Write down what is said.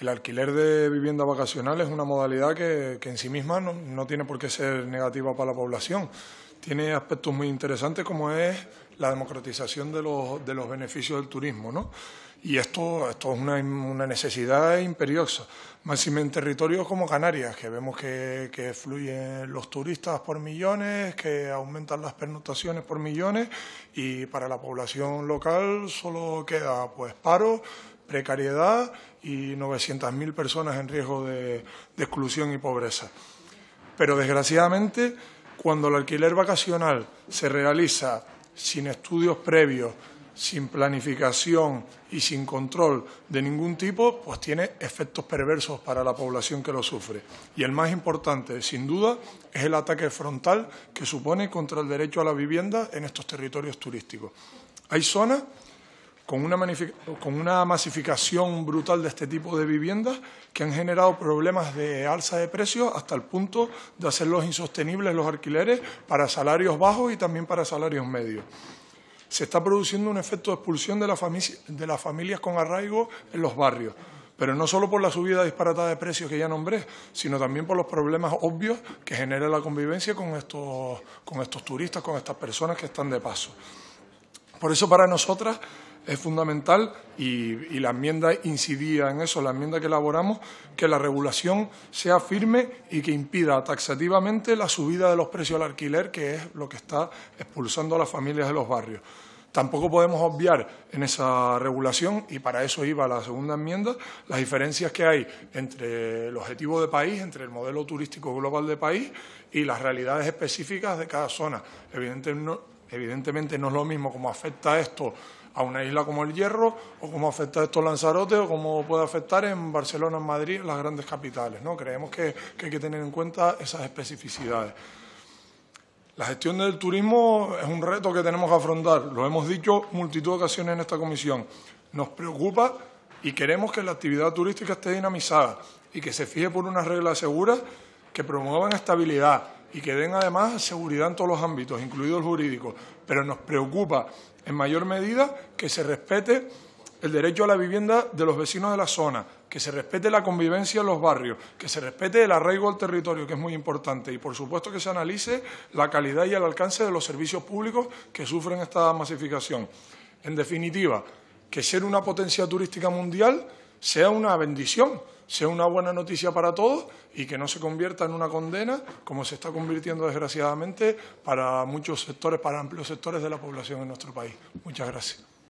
El alquiler de vivienda vacacional es una modalidad que, en sí misma no, tiene por qué ser negativa para la población. Tiene aspectos muy interesantes como es la democratización de los, beneficios del turismo, Y esto, es una, necesidad imperiosa, máximo en territorios como Canarias, que vemos que, fluyen los turistas por millones, que aumentan las pernotaciones por millones y para la población local solo queda pues paro, precariedad y 900.000 personas en riesgo de, exclusión y pobreza. Pero desgraciadamente, cuando el alquiler vacacional se realiza sin estudios previos, sin planificación y sin control de ningún tipo, pues tiene efectos perversos para la población que lo sufre. Y el más importante, sin duda, es el ataque frontal que supone contra el derecho a la vivienda en estos territorios turísticos. Hay zonas con una, masificación brutal de este tipo de viviendas que han generado problemas de alza de precios hasta el punto de hacerlos insostenibles los alquileres para salarios bajos y también para salarios medios se está produciendo un efecto de expulsión de, las familias con arraigo en los barrios. Pero no solo por la subida disparatada de precios que ya nombré, sino también por los problemas obvios que genera la convivencia con estos turistas, con estas personas que están de paso. Por eso para nosotras es fundamental y, la enmienda incidía en eso, la enmienda que elaboramos, que la regulación sea firme y que impida taxativamente la subida de los precios al alquiler, que es lo que está expulsando a las familias de los barrios. Tampoco podemos obviar en esa regulación, y para eso iba la segunda enmienda, las diferencias que hay entre el objetivo de país, entre el modelo turístico global de país y las realidades específicas de cada zona. Evidentemente, no, Evidentemente no es lo mismo cómo afecta esto a una isla como el Hierro o cómo afecta esto a Lanzarote o cómo puede afectar en Barcelona, en Madrid, las grandes capitales. ¿no? Creemos que, hay que tener en cuenta esas especificidades. La gestión del turismo es un reto que tenemos que afrontar. Lo hemos dicho multitud de ocasiones en esta comisión. Nos preocupa y queremos que la actividad turística esté dinamizada y que se fije por unas reglas seguras que promuevan estabilidad, y que den además seguridad en todos los ámbitos, incluido el jurídico. Pero nos preocupa en mayor medida que se respete el derecho a la vivienda de los vecinos de la zona, que se respete la convivencia en los barrios, que se respete el arraigo al territorio, que es muy importante, y por supuesto que se analice la calidad y el alcance de los servicios públicos que sufren esta masificación. En definitiva, que ser una potencia turística mundial sea una bendición sea una buena noticia para todos y que no se convierta en una condena como se está convirtiendo desgraciadamente para muchos sectores, para amplios sectores de la población en nuestro país. Muchas gracias.